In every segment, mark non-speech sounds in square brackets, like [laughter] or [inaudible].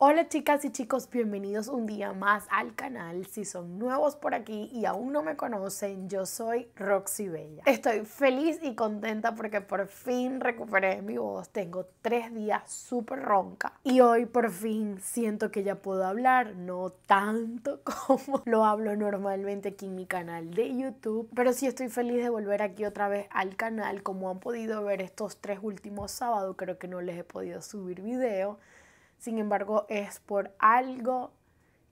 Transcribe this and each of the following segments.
Hola chicas y chicos, bienvenidos un día más al canal. Si son nuevos por aquí y aún no me conocen, yo soy Roxy Bella. Estoy feliz y contenta porque por fin recuperé mi voz. Tengo tres días súper ronca y hoy por fin siento que ya puedo hablar, no tanto [laughs] como lo hablo normalmente aquí en mi canal de YouTube, pero sí estoy feliz de volver aquí otra vez al canal. Como han podido ver estos tres últimos sábados, creo que no les he podido subir video sin embargo, es por algo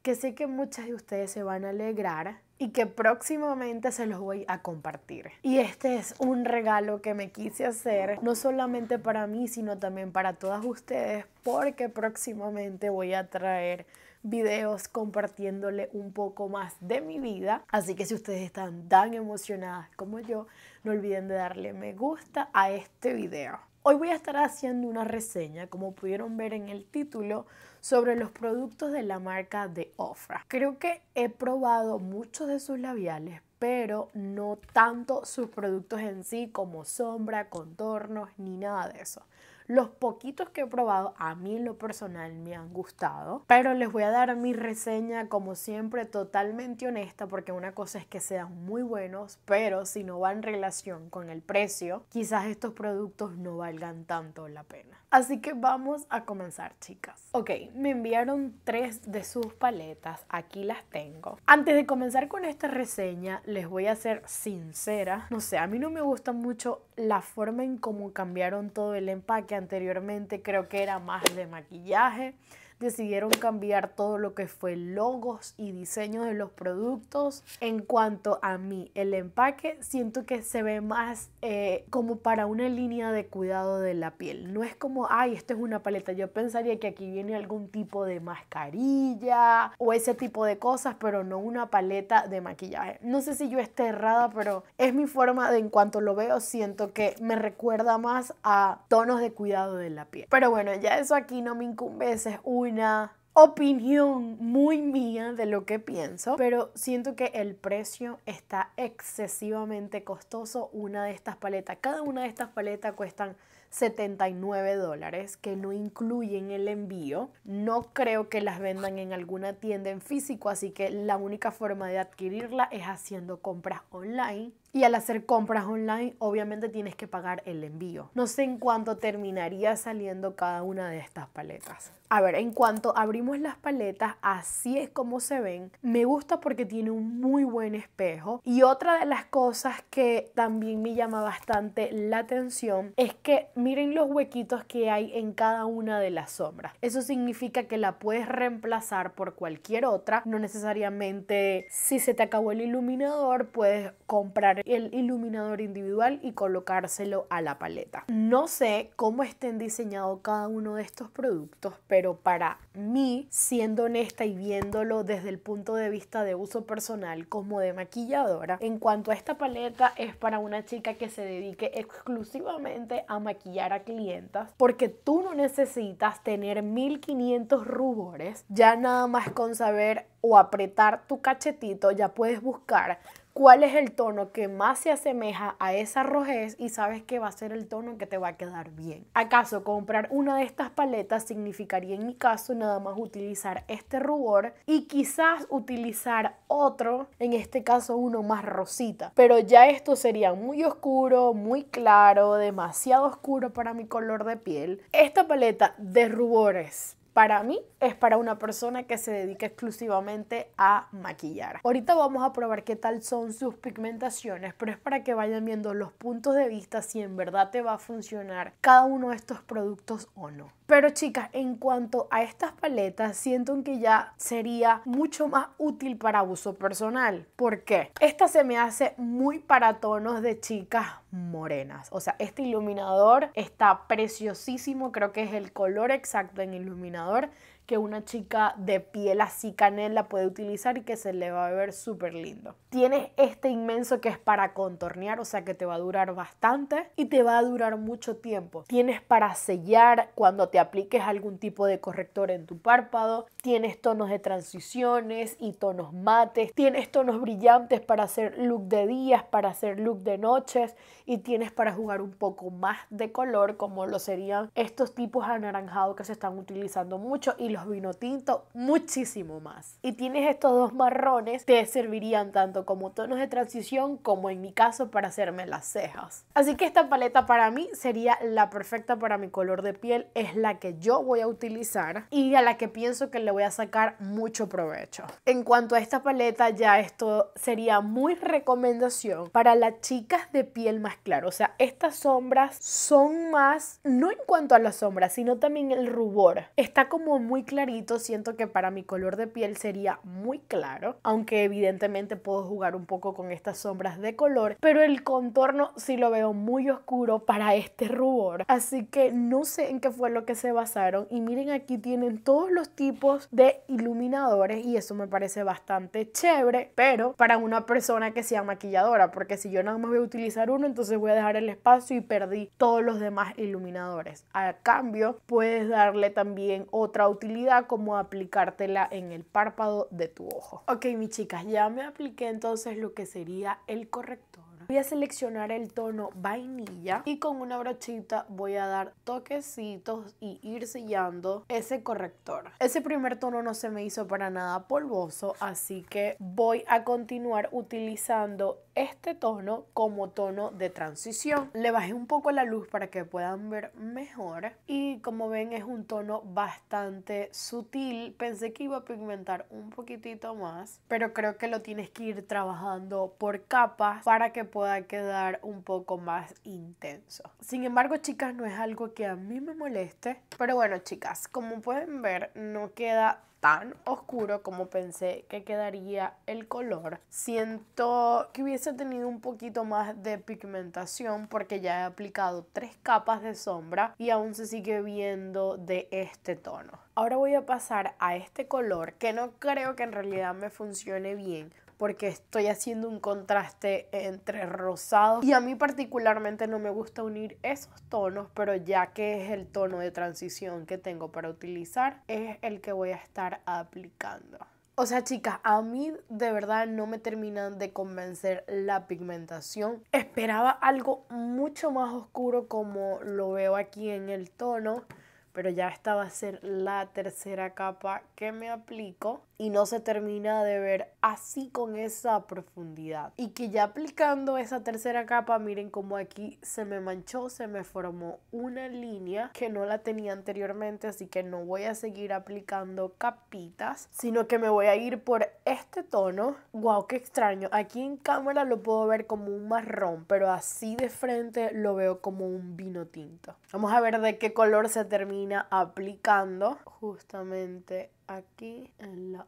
que sé que muchas de ustedes se van a alegrar y que próximamente se los voy a compartir. Y este es un regalo que me quise hacer, no solamente para mí, sino también para todas ustedes, porque próximamente voy a traer videos compartiéndole un poco más de mi vida. Así que si ustedes están tan emocionadas como yo, no olviden de darle me gusta a este video. Hoy voy a estar haciendo una reseña, como pudieron ver en el título, sobre los productos de la marca de Ofra. Creo que he probado muchos de sus labiales, pero no tanto sus productos en sí como sombra, contornos, ni nada de eso. Los poquitos que he probado, a mí en lo personal me han gustado, pero les voy a dar mi reseña como siempre totalmente honesta porque una cosa es que sean muy buenos, pero si no va en relación con el precio, quizás estos productos no valgan tanto la pena. Así que vamos a comenzar, chicas. Ok, me enviaron tres de sus paletas, aquí las tengo. Antes de comenzar con esta reseña, les voy a ser sincera, no sé, a mí no me gustan mucho la forma en cómo cambiaron todo el empaque anteriormente creo que era más de maquillaje decidieron cambiar todo lo que fue logos y diseño de los productos. En cuanto a mí, el empaque siento que se ve más eh, como para una línea de cuidado de la piel. No es como, ay, esto es una paleta. Yo pensaría que aquí viene algún tipo de mascarilla o ese tipo de cosas, pero no una paleta de maquillaje. No sé si yo esté errada, pero es mi forma de en cuanto lo veo, siento que me recuerda más a tonos de cuidado de la piel. Pero bueno, ya eso aquí no me incumbe, es una opinión muy mía de lo que pienso, pero siento que el precio está excesivamente costoso una de estas paletas. Cada una de estas paletas cuestan 79 dólares que no incluyen el envío. No creo que las vendan en alguna tienda en físico, así que la única forma de adquirirla es haciendo compras online. Y al hacer compras online, obviamente tienes que pagar el envío. No sé en cuánto terminaría saliendo cada una de estas paletas. A ver, en cuanto abrimos las paletas, así es como se ven. Me gusta porque tiene un muy buen espejo. Y otra de las cosas que también me llama bastante la atención es que miren los huequitos que hay en cada una de las sombras. Eso significa que la puedes reemplazar por cualquier otra. No necesariamente si se te acabó el iluminador, puedes comprar el iluminador individual y colocárselo a la paleta. No sé cómo estén diseñados cada uno de estos productos, pero para mí, siendo honesta y viéndolo desde el punto de vista de uso personal como de maquilladora, en cuanto a esta paleta es para una chica que se dedique exclusivamente a maquillar a clientas, porque tú no necesitas tener 1500 rubores, ya nada más con saber o apretar tu cachetito ya puedes buscar cuál es el tono que más se asemeja a esa rojez y sabes que va a ser el tono que te va a quedar bien. ¿Acaso comprar una de estas paletas significaría en mi caso nada más utilizar este rubor y quizás utilizar otro, en este caso uno más rosita? Pero ya esto sería muy oscuro, muy claro, demasiado oscuro para mi color de piel. Esta paleta de rubores para mí es para una persona que se dedica exclusivamente a maquillar. Ahorita vamos a probar qué tal son sus pigmentaciones, pero es para que vayan viendo los puntos de vista si en verdad te va a funcionar cada uno de estos productos o no. Pero chicas, en cuanto a estas paletas, siento que ya sería mucho más útil para uso personal. ¿Por qué? Esta se me hace muy para tonos de chicas morenas. O sea, este iluminador está preciosísimo, creo que es el color exacto en iluminador entrenador que una chica de piel así canela puede utilizar y que se le va a ver súper lindo. Tienes este inmenso que es para contornear, o sea que te va a durar bastante y te va a durar mucho tiempo. Tienes para sellar cuando te apliques algún tipo de corrector en tu párpado. Tienes tonos de transiciones y tonos mates. Tienes tonos brillantes para hacer look de días, para hacer look de noches y tienes para jugar un poco más de color como lo serían estos tipos anaranjados que se están utilizando mucho y los vino tinto muchísimo más. Y tienes estos dos marrones, te servirían tanto como tonos de transición como en mi caso para hacerme las cejas. Así que esta paleta para mí sería la perfecta para mi color de piel, es la que yo voy a utilizar y a la que pienso que le voy a sacar mucho provecho. En cuanto a esta paleta ya esto sería muy recomendación para las chicas de piel más clara, o sea, estas sombras son más, no en cuanto a las sombras, sino también el rubor. Está como muy clarito, siento que para mi color de piel sería muy claro, aunque evidentemente puedo jugar un poco con estas sombras de color, pero el contorno sí lo veo muy oscuro para este rubor, así que no sé en qué fue lo que se basaron y miren aquí tienen todos los tipos de iluminadores y eso me parece bastante chévere, pero para una persona que sea maquilladora, porque si yo nada más voy a utilizar uno, entonces voy a dejar el espacio y perdí todos los demás iluminadores. A cambio, puedes darle también otra utilidad como aplicártela en el párpado de tu ojo. Ok, mis chicas, ya me apliqué entonces lo que sería el corrector. Voy a seleccionar el tono vainilla y con una brochita voy a dar toquecitos y ir sellando ese corrector. Ese primer tono no se me hizo para nada polvoso, así que voy a continuar utilizando este tono como tono de transición. Le bajé un poco la luz para que puedan ver mejor y como ven es un tono bastante sutil. Pensé que iba a pigmentar un poquitito más, pero creo que lo tienes que ir trabajando por capas para que pueda quedar un poco más intenso. Sin embargo, chicas, no es algo que a mí me moleste, pero bueno, chicas, como pueden ver, no queda tan oscuro como pensé que quedaría el color. Siento que hubiese tenido un poquito más de pigmentación porque ya he aplicado tres capas de sombra y aún se sigue viendo de este tono. Ahora voy a pasar a este color que no creo que en realidad me funcione bien porque estoy haciendo un contraste entre rosado y a mí particularmente no me gusta unir esos tonos, pero ya que es el tono de transición que tengo para utilizar, es el que voy a estar aplicando. O sea, chicas, a mí de verdad no me terminan de convencer la pigmentación. Esperaba algo mucho más oscuro como lo veo aquí en el tono, pero ya esta va a ser la tercera capa que me aplico y no se termina de ver así con esa profundidad. Y que ya aplicando esa tercera capa, miren cómo aquí se me manchó, se me formó una línea que no la tenía anteriormente, así que no voy a seguir aplicando capitas, sino que me voy a ir por este tono. Wow, qué extraño. Aquí en cámara lo puedo ver como un marrón, pero así de frente lo veo como un vino tinto. Vamos a ver de qué color se termina aplicando justamente aquí en la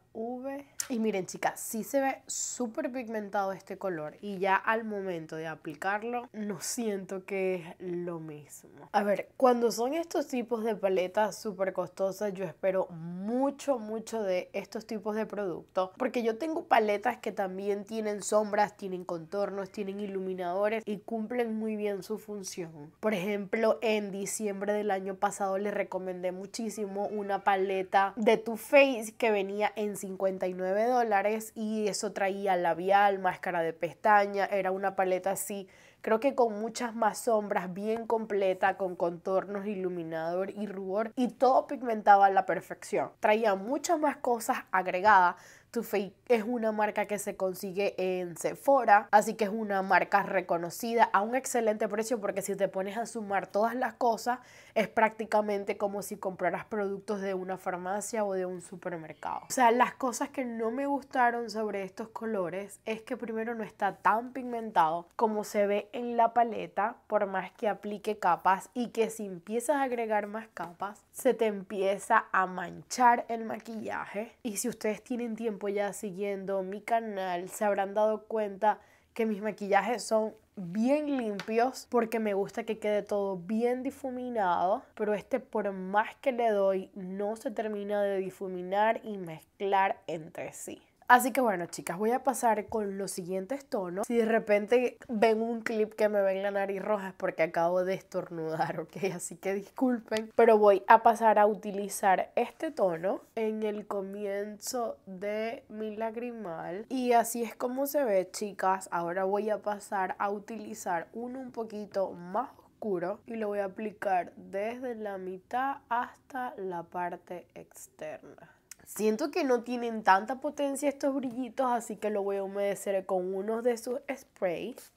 y miren, chicas, sí se ve súper pigmentado este color. Y ya al momento de aplicarlo, no siento que es lo mismo. A ver, cuando son estos tipos de paletas súper costosas, yo espero mucho, mucho de estos tipos de productos. Porque yo tengo paletas que también tienen sombras, tienen contornos, tienen iluminadores y cumplen muy bien su función. Por ejemplo, en diciembre del año pasado les recomendé muchísimo una paleta de Too Faced que venía en 59 dólares y eso traía labial, máscara de pestaña, era una paleta así, creo que con muchas más sombras, bien completa, con contornos, iluminador y rubor y todo pigmentaba a la perfección. Traía muchas más cosas agregadas Too Faced es una marca que se consigue en Sephora, así que es una marca reconocida a un excelente precio porque si te pones a sumar todas las cosas es prácticamente como si compraras productos de una farmacia o de un supermercado. O sea, las cosas que no me gustaron sobre estos colores es que primero no está tan pigmentado como se ve en la paleta, por más que aplique capas y que si empiezas a agregar más capas se te empieza a manchar el maquillaje y si ustedes tienen tiempo ya siguiendo mi canal se habrán dado cuenta que mis maquillajes son bien limpios porque me gusta que quede todo bien difuminado, pero este por más que le doy no se termina de difuminar y mezclar entre sí. Así que bueno, chicas, voy a pasar con los siguientes tonos. Si de repente ven un clip que me ven la nariz roja es porque acabo de estornudar, [laughs] ¿ok? Así que disculpen. Pero voy a pasar a utilizar este tono en el comienzo de mi lagrimal. Y así es como se ve, chicas. Ahora voy a pasar a utilizar uno un poquito más oscuro y lo voy a aplicar desde la mitad hasta la parte externa. Siento que no tienen tanta potencia estos brillitos, así que lo voy a humedecer con uno de sus sprays.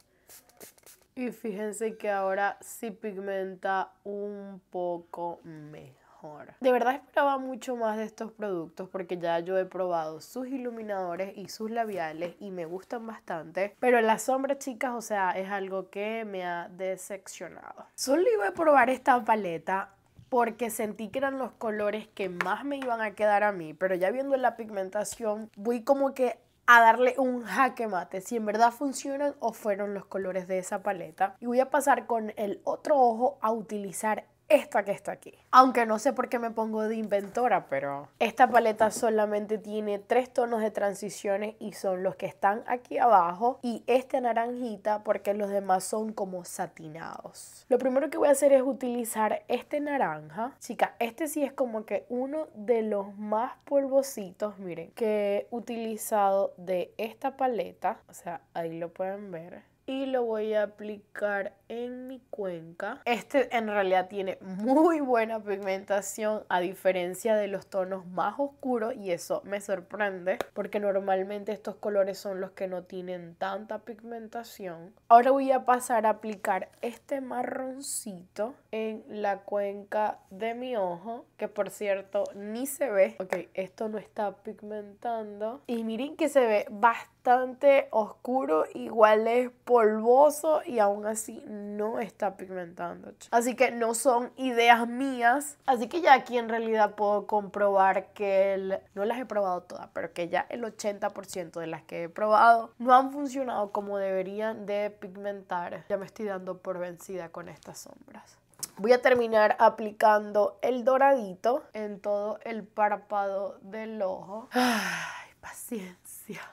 Y fíjense que ahora sí pigmenta un poco mejor. De verdad esperaba mucho más de estos productos porque ya yo he probado sus iluminadores y sus labiales y me gustan bastante. Pero la sombra, chicas, o sea, es algo que me ha decepcionado. Solo iba a probar esta paleta porque sentí que eran los colores que más me iban a quedar a mí, pero ya viendo la pigmentación, voy como que a darle un jaque mate si en verdad funcionan o fueron los colores de esa paleta y voy a pasar con el otro ojo a utilizar esta que está aquí. Aunque no sé por qué me pongo de inventora, pero esta paleta solamente tiene tres tonos de transiciones y son los que están aquí abajo y este naranjita porque los demás son como satinados. Lo primero que voy a hacer es utilizar este naranja. Chica, este sí es como que uno de los más polvositos, miren, que he utilizado de esta paleta. O sea, ahí lo pueden ver. Y lo voy a aplicar en mi cuenca. Este en realidad tiene muy buena pigmentación a diferencia de los tonos más oscuros y eso me sorprende porque normalmente estos colores son los que no tienen tanta pigmentación. Ahora voy a pasar a aplicar este marroncito en la cuenca de mi ojo que por cierto ni se ve. Ok, esto no está pigmentando y miren que se ve bastante oscuro, igual es polvoso y aún así no no está pigmentando. Así que no son ideas mías. Así que ya aquí en realidad puedo comprobar que no las he probado todas, pero que ya el 80% de las que he probado no han funcionado como deberían de pigmentar. Ya me estoy dando por vencida con estas sombras. Voy a terminar aplicando el doradito en todo el párpado del ojo. Ay, paciencia.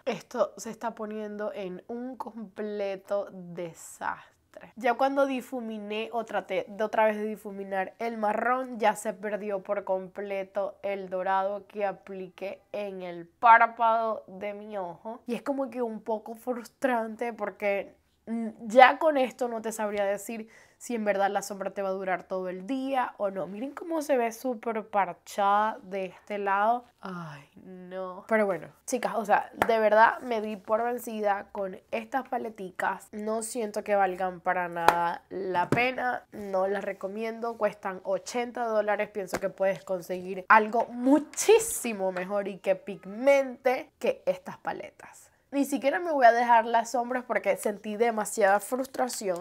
Esto se está poniendo en un completo desastre. Ya cuando difuminé o traté de otra vez de difuminar el marrón, ya se perdió por completo el dorado que apliqué en el párpado de mi ojo. Y es como que un poco frustrante porque Mm, ya con esto no te sabría decir si en verdad la sombra te va a durar todo el día o no. Miren cómo se ve súper parchada de este lado. Ay, no. Pero bueno, chicas, o sea, de verdad me di por vencida con estas paleticas. No siento que valgan para nada la pena. No las recomiendo. Cuestan 80 dólares. Pienso que puedes conseguir algo muchísimo mejor y que pigmente que estas paletas. Ni siquiera me voy a dejar las sombras porque sentí demasiada frustración.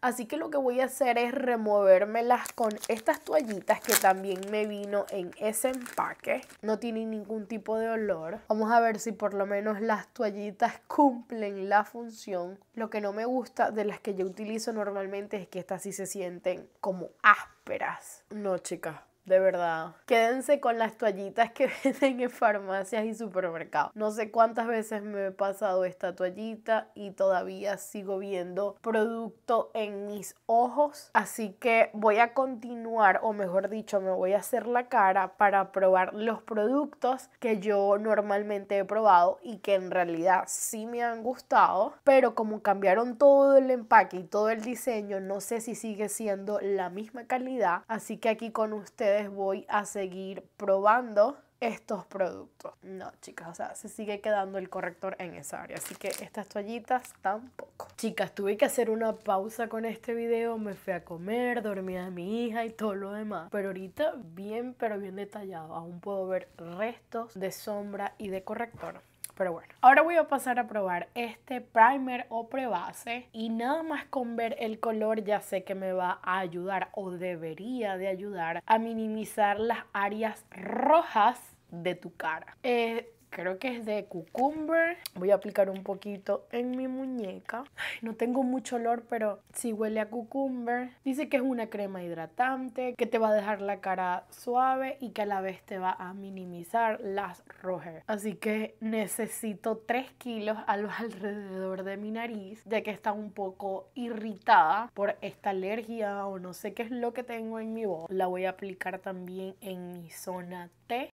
Así que lo que voy a hacer es removérmelas con estas toallitas que también me vino en ese empaque. No tienen ningún tipo de olor. Vamos a ver si por lo menos las toallitas [laughs] cumplen la función. Lo que no me gusta de las que yo utilizo normalmente es que estas sí se sienten como ásperas. No, chicas, de verdad. Quédense con las toallitas que [laughs] venden en farmacias y supermercados. No sé cuántas veces me he pasado esta toallita y todavía sigo viendo producto en mis ojos. Así que voy a continuar, o mejor dicho, me voy a hacer la cara para probar los productos que yo normalmente he probado y que en realidad sí me han gustado. Pero como cambiaron todo el empaque y todo el diseño, no sé si sigue siendo la misma calidad. Así que aquí con ustedes voy a seguir probando estos productos. No, chicas, o sea, se sigue quedando el corrector en esa área, así que estas toallitas tampoco. Chicas, tuve que hacer una pausa con este video, me fui a comer, dormí a mi hija y todo lo demás. Pero ahorita bien, pero bien detallado, aún puedo ver restos de sombra y de corrector. Pero bueno, ahora voy a pasar a probar este primer o prebase y nada más con ver el color ya sé que me va a ayudar o debería de ayudar a minimizar las áreas rojas de tu cara. Eh, creo que es de cucumber. Voy a aplicar un poquito en mi muñeca. no tengo mucho olor, pero sí huele a cucumber. Dice que es una crema hidratante, que te va a dejar la cara suave y que a la vez te va a minimizar las rojas. Así que necesito 3 kilos a los [laughs] alrededor de mi nariz, ya que está un poco irritada por esta alergia o no sé qué es lo que tengo en mi voz. La voy a aplicar también en mi zona T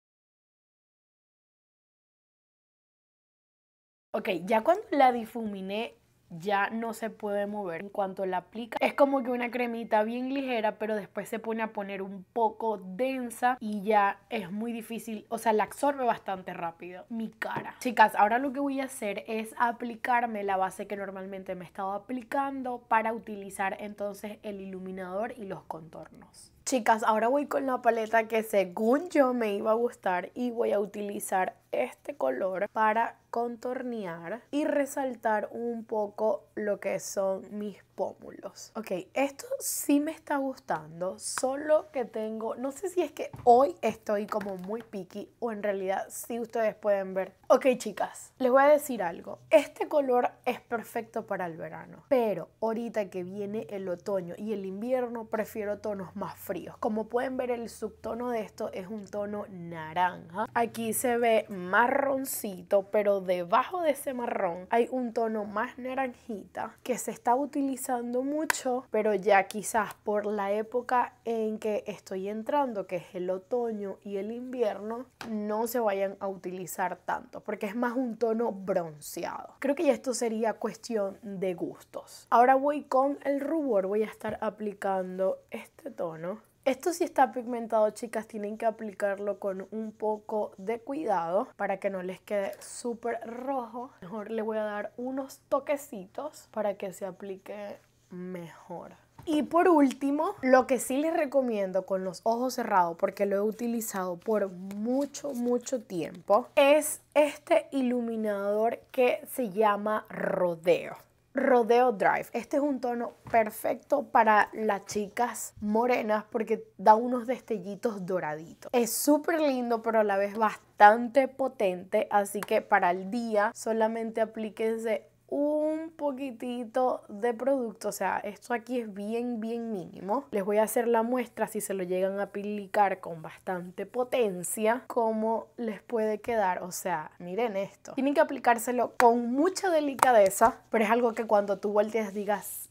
Ok, ya cuando la difuminé ya no se puede mover. En cuanto la aplica, es como que una cremita bien ligera, pero después se pone a poner un poco densa y ya es muy difícil, o sea, la absorbe bastante rápido mi cara. Chicas, ahora lo que voy a hacer es aplicarme la base que normalmente me he estado aplicando para utilizar entonces el iluminador y los contornos. Chicas, ahora voy con la paleta que según yo me iba a gustar y voy a utilizar este color para contornear y resaltar un poco lo que son mis pómulos. Ok, esto sí me está gustando, solo que tengo, no sé si es que hoy estoy como muy picky o en realidad sí ustedes pueden ver. Ok chicas, les voy a decir algo, este color es perfecto para el verano, pero ahorita que viene el otoño y el invierno prefiero tonos más fríos como pueden ver, el subtono de esto es un tono naranja. Aquí se ve marroncito, pero debajo de ese marrón hay un tono más naranjita que se está utilizando mucho, pero ya quizás por la época en que estoy entrando, que es el otoño y el invierno, no se vayan a utilizar tanto, porque es más un tono bronceado. Creo que ya esto sería cuestión de gustos. Ahora voy con el rubor, voy a estar aplicando este tono esto sí está pigmentado, chicas, tienen que aplicarlo con un poco de cuidado para que no les quede súper rojo. Mejor le voy a dar unos toquecitos para que se aplique mejor. Y por último, lo que sí les recomiendo con los ojos cerrados, porque lo he utilizado por mucho, mucho tiempo, es este iluminador que se llama Rodeo. Rodeo Drive. Este es un tono perfecto para las chicas morenas porque da unos destellitos doraditos. Es súper lindo, pero a la vez bastante potente, así que para el día solamente aplíquense un poquitito de producto, o sea, esto aquí es bien, bien mínimo. Les voy a hacer la muestra si se lo llegan a aplicar con bastante potencia, cómo les puede quedar, o sea, miren esto. Tienen que aplicárselo con mucha delicadeza, pero es algo que cuando tú volteas digas,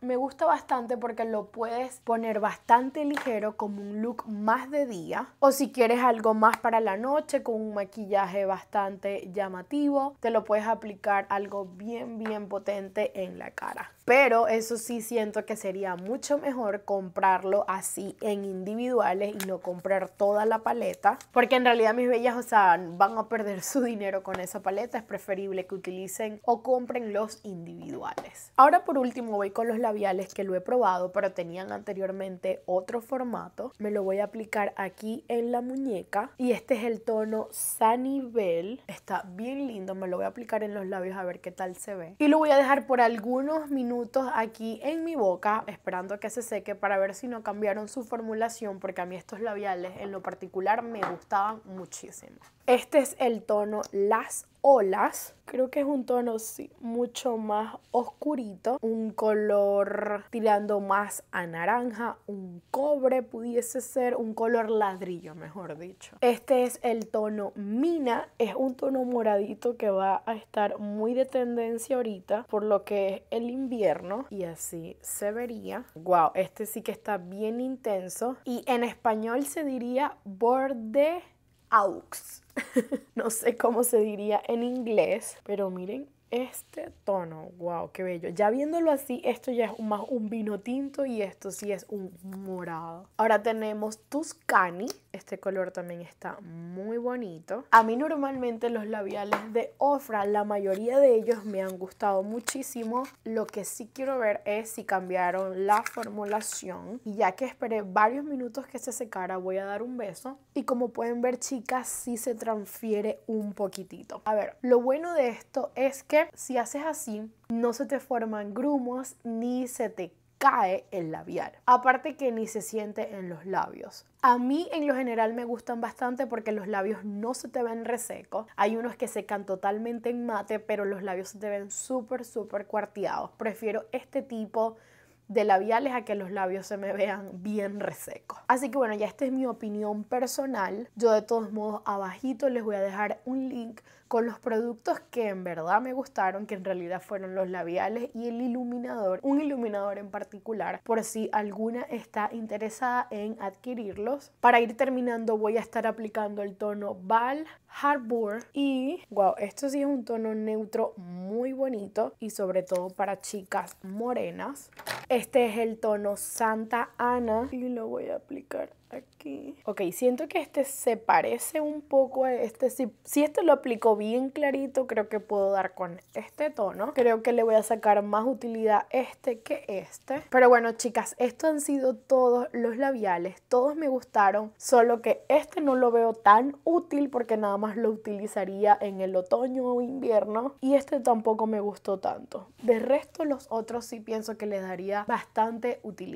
me gusta bastante porque lo puedes poner bastante ligero como un look más de día. O si quieres algo más para la noche con un maquillaje bastante llamativo, te lo puedes aplicar algo bien, bien potente en la cara. Pero eso sí siento que sería mucho mejor comprarlo así en individuales y no comprar toda la paleta. Porque en realidad mis bellas, o sea, van a perder su dinero con esa paleta. Es preferible que utilicen o compren los individuales. Ahora por último último voy con los labiales que lo he probado, pero tenían anteriormente otro formato. Me lo voy a aplicar aquí en la muñeca. Y este es el tono Bell. Está bien lindo. Me lo voy a aplicar en los labios a ver qué tal se ve. Y lo voy a dejar por algunos minutos aquí en mi boca, esperando que se seque para ver si no cambiaron su formulación, porque a mí estos labiales en lo particular me gustaban muchísimo. Este es el tono Las olas. Creo que es un tono sí, mucho más oscurito, un color tirando más a naranja, un cobre pudiese ser, un color ladrillo, mejor dicho. Este es el tono mina, es un tono moradito que va a estar muy de tendencia ahorita, por lo que es el invierno y así se vería. Wow, este sí que está bien intenso y en español se diría borde AUX. [laughs] no sé cómo se diría en inglés, pero miren, este tono, wow, qué bello. Ya viéndolo así, esto ya es más un vino tinto y esto sí es un morado. Ahora tenemos Tuscany, este color también está muy bonito. A mí normalmente los labiales de Ofra, la mayoría de ellos me han gustado muchísimo. Lo que sí quiero ver es si cambiaron la formulación. Y ya que esperé varios minutos que se secara, voy a dar un beso. Y como pueden ver, chicas, sí se transfiere un poquitito. A ver, lo bueno de esto es que si haces así, no se te forman grumos ni se te cae el labial. Aparte que ni se siente en los labios. A mí en lo general me gustan bastante porque los labios no se te ven resecos. Hay unos que secan totalmente en mate, pero los labios se te ven súper, súper cuarteados. Prefiero este tipo de labiales a que los labios se me vean bien resecos. Así que bueno, ya esta es mi opinión personal. Yo de todos modos abajito les voy a dejar un link con los productos que en verdad me gustaron, que en realidad fueron los labiales y el iluminador, un iluminador en particular, por si alguna está interesada en adquirirlos. Para ir terminando voy a estar aplicando el tono Val Harbour y wow, esto sí es un tono neutro muy bonito y sobre todo para chicas morenas. Este es el tono Santa Ana y lo voy a aplicar aquí. Ok, siento que este se parece un poco a este. Si, si este lo aplico bien clarito, creo que puedo dar con este tono. Creo que le voy a sacar más utilidad este que este. Pero bueno, chicas, estos han sido todos los labiales. Todos me gustaron, solo que este no lo veo tan útil porque nada más lo utilizaría en el otoño o invierno. Y este tampoco me gustó tanto. De resto, los otros sí pienso que le daría bastante utilidad.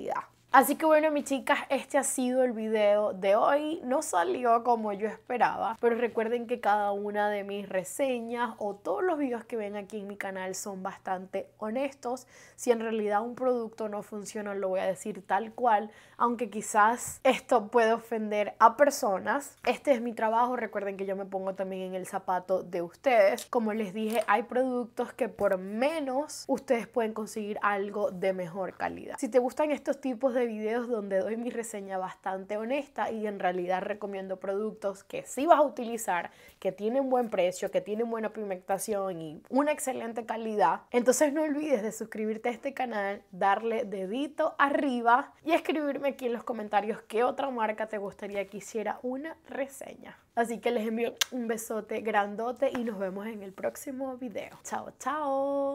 Así que bueno, mis chicas, este ha sido el video de hoy. No salió como yo esperaba, pero recuerden que cada una de mis reseñas o todos los videos que ven aquí en mi canal son bastante honestos. Si en realidad un producto no funciona, lo voy a decir tal cual, aunque quizás esto puede ofender a personas. Este es mi trabajo, recuerden que yo me pongo también en el zapato de ustedes. Como les dije, hay productos que por menos ustedes pueden conseguir algo de mejor calidad. Si te gustan estos tipos de videos donde doy mi reseña bastante honesta y en realidad recomiendo productos que sí vas a utilizar, que tienen buen precio, que tienen buena pigmentación y una excelente calidad. Entonces no olvides de suscribirte a este canal, darle dedito arriba y escribirme aquí en los comentarios qué otra marca te gustaría que hiciera una reseña. Así que les envío un besote grandote y nos vemos en el próximo video. Chao, chao.